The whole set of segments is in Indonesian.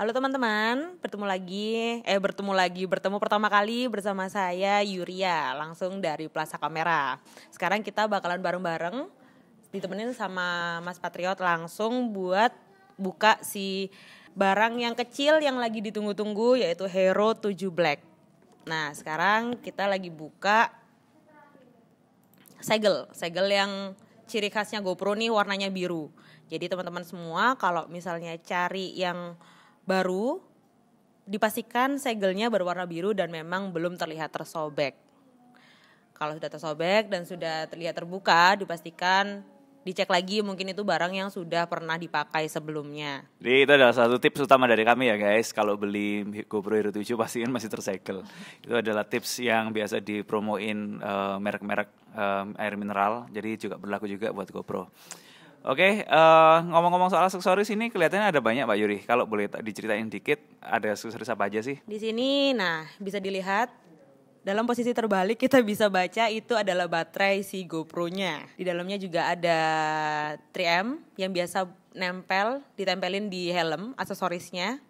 Halo teman-teman, bertemu lagi, eh bertemu lagi, bertemu pertama kali bersama saya Yuria langsung dari Plaza Kamera. Sekarang kita bakalan bareng-bareng ditemenin sama Mas Patriot langsung buat buka si barang yang kecil yang lagi ditunggu-tunggu yaitu Hero 7 Black. Nah, sekarang kita lagi buka segel, segel yang ciri khasnya GoPro nih warnanya biru. Jadi teman-teman semua kalau misalnya cari yang baru dipastikan segelnya berwarna biru dan memang belum terlihat tersobek. Kalau sudah tersobek dan sudah terlihat terbuka, dipastikan dicek lagi mungkin itu barang yang sudah pernah dipakai sebelumnya. Jadi itu adalah satu tips utama dari kami ya guys, kalau beli GoPro Hero 7 pastiin kan masih tersegel. itu adalah tips yang biasa dipromoin uh, merek-merek uh, air mineral, jadi juga berlaku juga buat GoPro. Oke, okay, uh, eh, ngomong-ngomong soal aksesoris ini kelihatannya ada banyak Pak Yuri. Kalau boleh diceritain dikit, ada aksesoris apa aja sih? Di sini, nah bisa dilihat dalam posisi terbalik kita bisa baca itu adalah baterai si GoPro-nya. Di dalamnya juga ada 3M yang biasa nempel, ditempelin di helm, aksesorisnya.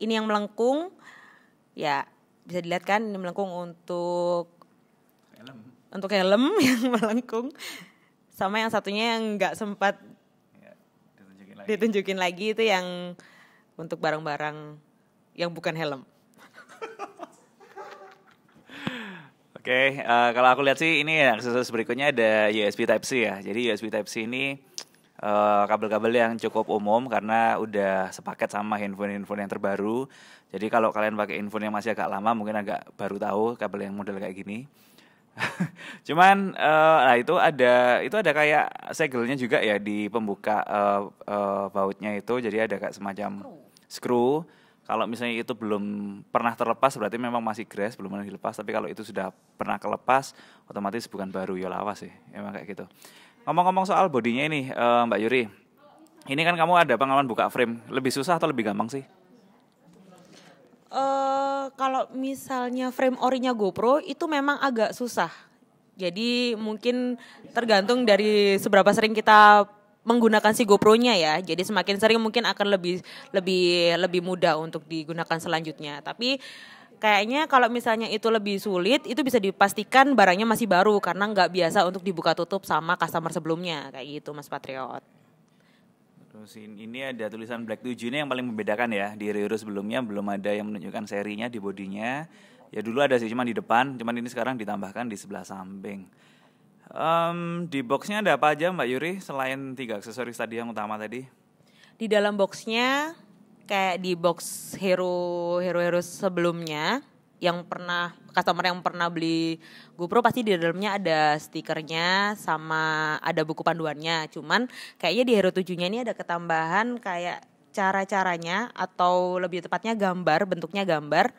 Ini yang melengkung, ya bisa dilihat kan ini melengkung untuk helm untuk helm yang melengkung sama yang satunya yang nggak sempat ditunjukin, lagi. ditunjukin lagi itu yang untuk barang-barang yang bukan helm. Oke, okay, uh, eh, kalau aku lihat sih ini ya, aksesoris berikutnya ada USB Type C ya. Jadi USB Type C ini eh, kabel-kabel uh, yang cukup umum karena udah sepaket sama handphone-handphone yang terbaru. Jadi kalau kalian pakai handphone yang masih agak lama mungkin agak baru tahu kabel yang model kayak gini. Cuman uh, nah itu ada itu ada kayak segelnya juga ya di pembuka uh, uh, bautnya itu jadi ada kayak semacam screw. Kalau misalnya itu belum pernah terlepas berarti memang masih grass belum pernah dilepas tapi kalau itu sudah pernah kelepas otomatis bukan baru ya lawas sih emang kayak gitu. Ngomong-ngomong soal bodinya ini uh, Mbak Yuri. Ini kan kamu ada pengalaman buka frame, lebih susah atau lebih gampang sih? Uh, kalau misalnya frame orinya GoPro itu memang agak susah. Jadi mungkin tergantung dari seberapa sering kita menggunakan si GoPro-nya ya. Jadi semakin sering mungkin akan lebih lebih lebih mudah untuk digunakan selanjutnya. Tapi kayaknya kalau misalnya itu lebih sulit, itu bisa dipastikan barangnya masih baru karena nggak biasa untuk dibuka tutup sama customer sebelumnya kayak gitu, Mas Patriot. Musim ini ada tulisan Black 7 ini yang paling membedakan ya di Rio sebelumnya belum ada yang menunjukkan serinya di bodinya. Ya dulu ada sih cuman di depan, cuman ini sekarang ditambahkan di sebelah samping. Um, di boxnya ada apa aja Mbak Yuri selain tiga aksesoris tadi yang utama tadi? Di dalam boxnya kayak di box hero hero hero sebelumnya yang pernah customer yang pernah beli GoPro pasti di dalamnya ada stikernya sama ada buku panduannya. Cuman kayaknya di Hero 7-nya ini ada ketambahan kayak cara-caranya atau lebih tepatnya gambar, bentuknya gambar.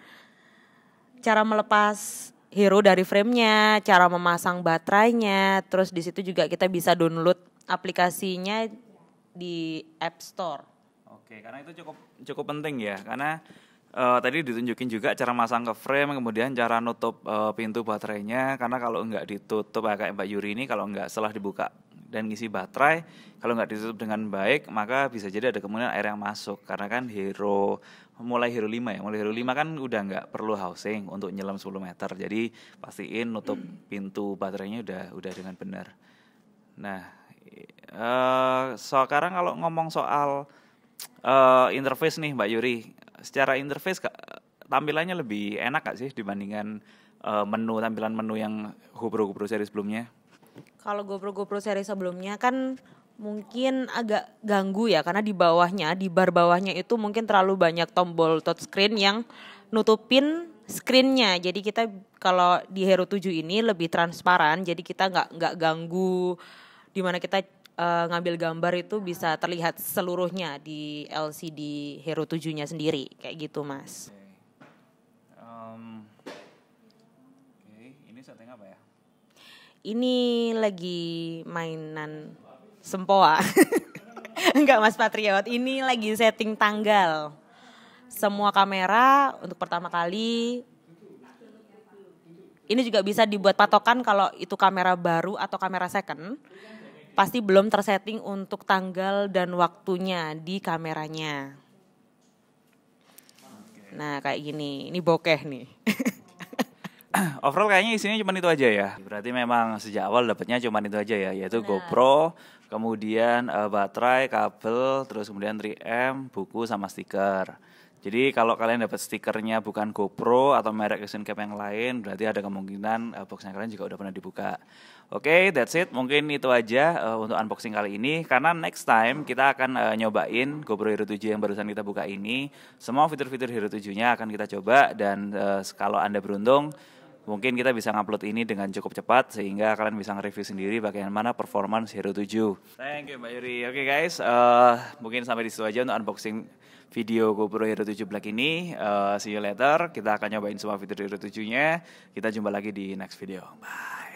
Cara melepas hero dari framenya, cara memasang baterainya, terus di situ juga kita bisa download aplikasinya di App Store. Oke, karena itu cukup cukup penting ya, karena uh, tadi ditunjukin juga cara masang ke frame, kemudian cara nutup uh, pintu baterainya karena kalau nggak ditutup eh, kayak Mbak Yuri ini kalau nggak setelah dibuka dan ngisi baterai, kalau nggak ditutup dengan baik maka bisa jadi ada kemungkinan air yang masuk karena kan hero mulai hero 5 ya, mulai hero 5 kan udah nggak perlu housing untuk nyelam 10 meter, jadi pastiin nutup pintu baterainya udah udah dengan benar. Nah, uh, sekarang kalau ngomong soal uh, interface nih Mbak Yuri, secara interface tampilannya lebih enak gak sih dibandingkan uh, menu tampilan menu yang GoPro-GoPro seri sebelumnya? Kalau GoPro-GoPro seri sebelumnya kan mungkin agak ganggu ya karena di bawahnya di bar bawahnya itu mungkin terlalu banyak tombol touchscreen yang nutupin screennya jadi kita kalau di Hero 7 ini lebih transparan jadi kita nggak nggak ganggu dimana kita uh, ngambil gambar itu bisa terlihat seluruhnya di LCD Hero 7-nya sendiri kayak gitu mas. ini setting apa ya? Ini lagi mainan sempoa. Enggak mas Patriot, ini lagi setting tanggal. Semua kamera untuk pertama kali ini juga bisa dibuat patokan kalau itu kamera baru atau kamera second pasti belum tersetting untuk tanggal dan waktunya di kameranya. Okay. Nah kayak gini, ini bokeh nih. Overall kayaknya isinya cuma itu aja ya. Berarti memang sejak awal dapatnya cuma itu aja ya, yaitu nah. GoPro, kemudian uh, baterai, kabel, terus kemudian 3M, buku sama stiker. Jadi kalau kalian dapat stikernya bukan GoPro atau merek action cap yang lain, berarti ada kemungkinan uh, boxnya kalian juga udah pernah dibuka. Oke, okay, that's it. Mungkin itu aja uh, untuk unboxing kali ini. Karena next time kita akan uh, nyobain GoPro Hero 7 yang barusan kita buka ini. Semua fitur-fitur Hero 7-nya akan kita coba dan uh, kalau anda beruntung mungkin kita bisa ngupload ini dengan cukup cepat sehingga kalian bisa nge-review sendiri bagaimana performance Hero 7. Thank you Mbak Yuri. Oke okay, guys, uh, mungkin sampai di situ aja untuk unboxing video GoPro Hero 7 Black ini. Uh, see you later. Kita akan nyobain semua fitur Hero 7-nya. Kita jumpa lagi di next video. Bye.